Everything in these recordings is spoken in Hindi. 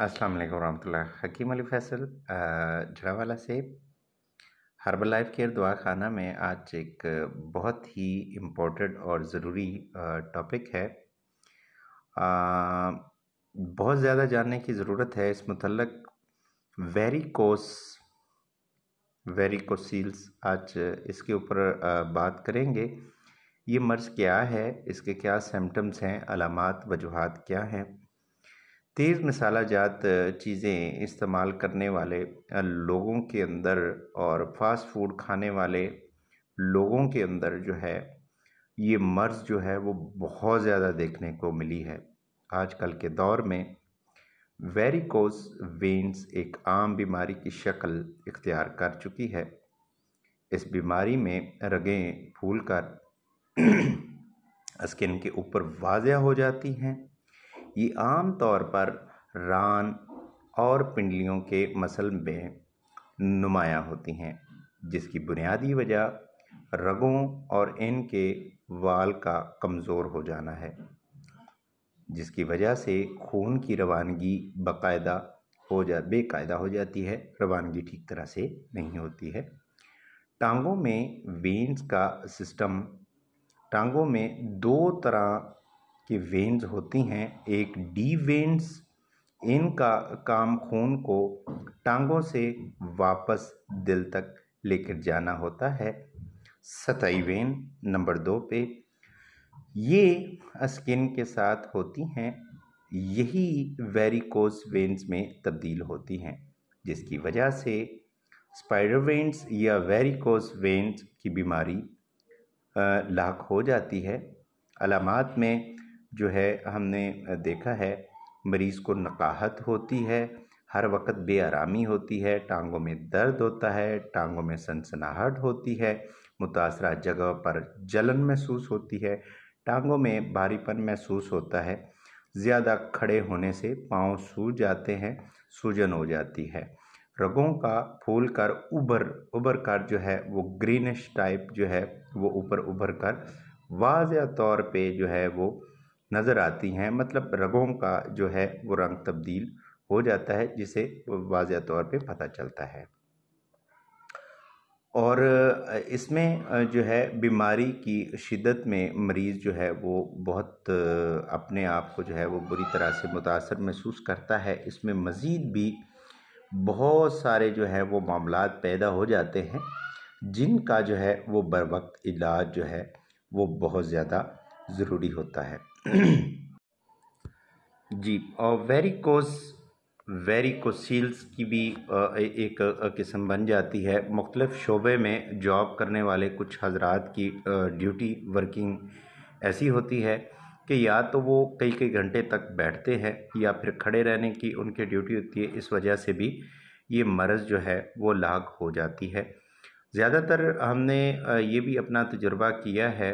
अस्सलाम वालेकुम रहमतुल्लाह हकीम अली फैसल झड़ावाला से हर्बल लाइफ केयर दुआ खाना में आज एक बहुत ही इम्पोर्टेंट और ज़रूरी टॉपिक है आ, बहुत ज़्यादा जानने की ज़रूरत है इस मतलब वेरिकोस वेरिकोसील्स आज इसके ऊपर बात करेंगे ये मर्ज़ क्या है इसके क्या सिम्टम्स हैं अलामत वजूहत क्या हैं तेज़ मसाला जात चीज़ें इस्तेमाल करने वाले लोगों के अंदर और फास्ट फूड खाने वाले लोगों के अंदर जो है ये मर्ज़ जो है वो बहुत ज़्यादा देखने को मिली है आजकल के दौर में वेरिकोस वेंस एक आम बीमारी की शक्ल इख्तियार कर चुकी है इस बीमारी में रगें फूल कर स्किन के ऊपर वाजिया हो जाती हैं ये आम तौर पर रान और पिंडलियों के मसल में नुमाया होती हैं जिसकी बुनियादी वजह रगों और इनके वाल का कमज़ोर हो जाना है जिसकी वजह से खून की रवानगी बाकायदा हो जा बेकायदा हो जाती है रवानगी ठीक तरह से नहीं होती है टांगों में वेंस का सिस्टम टांगों में दो तरह की वेन्स होती हैं एक डी वेन्स इनका काम खून को टांगों से वापस दिल तक लेकर जाना होता है सतई वेन नंबर दो पे ये स्किन के साथ होती हैं यही वेरिकोस वेन्स में तब्दील होती हैं जिसकी वजह से स्पाइडर वेन्स या वेरिकोस वेन्स की बीमारी लाख हो जाती है अलामत में जो है हमने देखा है मरीज़ को नकाहत होती है हर वक्त बेआरामी होती है टांगों में दर्द होता है टांगों में सनसनाहट होती है मुतासर जगह पर जलन महसूस होती है टांगों में भारीपन महसूस होता है ज़्यादा खड़े होने से पाँव सूज जाते हैं सूजन हो जाती है रगों का फूल कर उभर उभर कर जो है वो ग्रीनिश टाइप जो है वो ऊपर उभर कर वाज तौर पे जो है वो नज़र आती हैं मतलब रगों का जो है वो रंग तब्दील हो जाता है जिसे वाजह तौर पे पता चलता है और इसमें जो है बीमारी की शिदत में मरीज़ जो है वो बहुत अपने आप को जो है वो बुरी तरह से मुतासर महसूस करता है इसमें मज़ीद भी बहुत सारे जो है वो मामला पैदा हो जाते हैं जिनका जो है वो बर वक्त इलाज जो है वो बहुत ज़्यादा ज़रूरी होता है जी और वेरिकोस वेरिकोसील्स की भी एक किस्म बन जाती है मुख्तलिफ़ शोबे में जॉब करने वाले कुछ हजरात की ड्यूटी वर्किंग ऐसी होती है कि या तो वो कई कई घंटे तक बैठते हैं या फिर खड़े रहने की उनकी ड्यूटी होती है इस वजह से भी ये मर्ज़ जो है वो लाग हो जाती है ज़्यादातर हमने ये भी अपना तजुर्बा किया है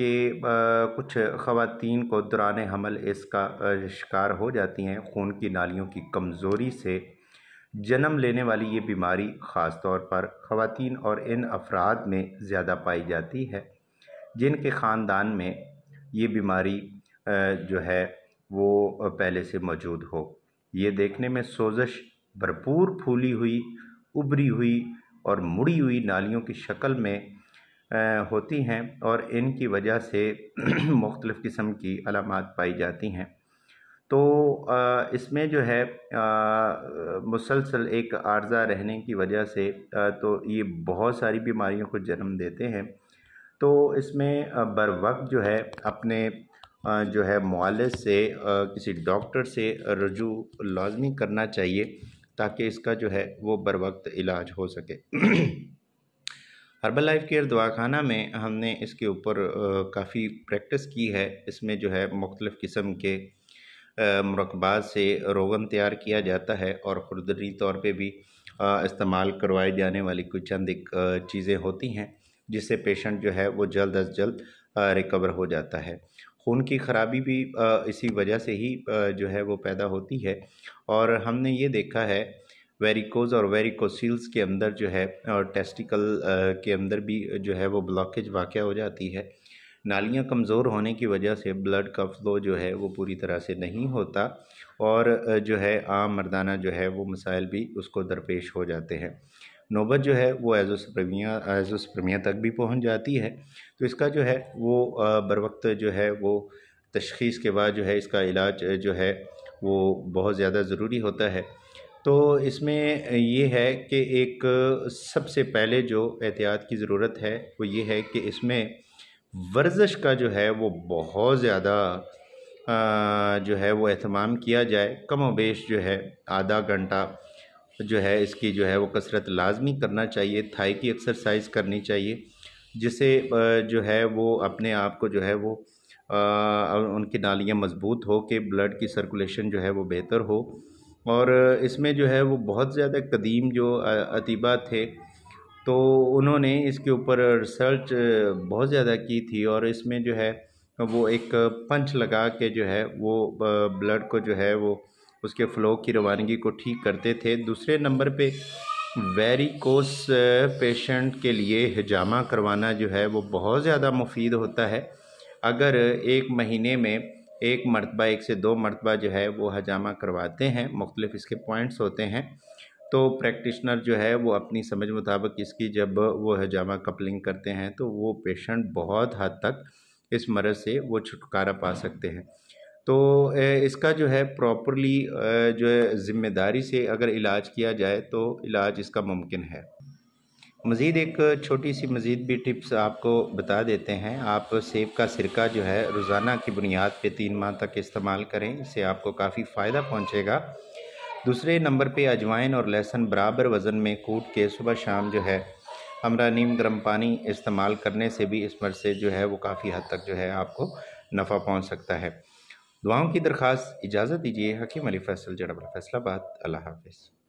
कि कुछ ख़वातीन को दौरान हमल इसका शिकार हो जाती हैं खून की नालियों की कमज़ोरी से जन्म लेने वाली ये बीमारी ख़ास तौर पर ख़वान और इन अफराद में ज़्यादा पाई जाती है जिनके ख़ानदान में ये बीमारी जो है वो पहले से मौजूद हो ये देखने में सोजश भरपूर फूली हुई उभरी हुई और मुड़ी हुई नालियों की शक्ल में होती हैं और इनकी वजह से मुख्तलिफ़ किस्म की अलामत पाई जाती हैं तो इसमें जो है मुसलसल एक आर्जा रहने की वजह से तो ये बहुत सारी बीमारियों को जन्म देते हैं तो इसमें बर वक्त जो है अपने जो है मालज से किसी डॉक्टर से रजू लाजमी करना चाहिए ताकि इसका जो है वो बर वक्त इलाज हो सके हर्बल लाइफ केयर दवाखाना में हमने इसके ऊपर काफ़ी प्रैक्टिस की है इसमें जो है मुख्तलिफ़ किस्म के मरकबात से रोगन तैयार किया जाता है और खुरदरी तौर पे भी इस्तेमाल करवाए जाने वाली कुछ चंद एक चीज़ें होती हैं जिससे पेशेंट जो है वो जल्द अज जल्द रिकवर हो जाता है खून की खराबी भी इसी वजह से ही जो है वो पैदा होती है और हमने ये देखा है वेरिकोज और वेरिकोसील्स के अंदर जो है और टेस्टिकल के अंदर भी जो है वो ब्लॉकेज वाक़ हो जाती है नालियाँ कमज़ोर होने की वजह से ब्लड का फ़्लो जो है वो पूरी तरह से नहीं होता और जो है आम मर्दाना जो है वो मसाइल भी उसको दरपेश हो जाते हैं नौबत जो है वो एजोसप्रमिया एजोसप्रमिया तक भी पहुंच जाती है तो इसका जो है वो बर वक्त जो है वो तशखीस के बाद जो है इसका इलाज जो है वो बहुत ज़्यादा ज़रूरी होता है तो इसमें ये है कि एक सबसे पहले जो एहतियात की ज़रूरत है वो ये है कि इसमें वर्जिश का जो है वो बहुत ज़्यादा जो है वो अहतमाम किया जाए कम वेश जो है आधा घंटा जो है इसकी जो है वो कसरत लाजमी करना चाहिए थाई की एक्सरसाइज करनी चाहिए जिससे जो है वो अपने आप को जो है वो आ, उनकी नालियाँ मजबूत हो के ब्लड की सर्कुलेशन जो है वो बेहतर हो और इसमें जो है वो बहुत ज़्यादा कदीम जो अतीबा थे तो उन्होंने इसके ऊपर रिसर्च बहुत ज़्यादा की थी और इसमें जो है वो एक पंच लगा के जो है वो ब्लड को जो है वो उसके फ़्लो की रवानगी को ठीक करते थे दूसरे नंबर पे वेरिकोस पेशेंट के लिए हिजामा करवाना जो है वो बहुत ज़्यादा मुफीद होता है अगर एक महीने में एक मरतबा एक से दो मरतबा जो है वो हजामा करवाते हैं मुख्तलिफ़ इसके पॉइंट्स होते हैं तो प्रैक्टिशनर जो है वो अपनी समझ मुताबिक इसकी जब वो हजामा कपलिंग करते हैं तो वो पेशेंट बहुत हद तक इस मरज़ से वो छुटकारा पा सकते हैं तो इसका जो है प्रॉपरली जो है ज़िम्मेदारी से अगर इलाज किया जाए तो इलाज इसका मुमकिन है मज़ीद एक छोटी सी मज़ीद भी टिप्स आपको बता देते हैं आप सेब का सिरका जो है रोज़ाना की बुनियाद पे तीन माह तक इस्तेमाल करें इससे आपको काफ़ी फ़ायदा पहुंचेगा दूसरे नंबर पे अजवाइन और लहसुन बराबर वज़न में कूट के सुबह शाम जो है हमरा नीम गर्म पानी इस्तेमाल करने से भी इस मर से जो है वो काफ़ी हद तक जो है आपको नफ़ा पहुँच सकता है दुआओं की दरख्वास्त इजाज़त दीजिए हकीम अली फैसल जड़ा फैसलाबाद अल्लाह हाफिज़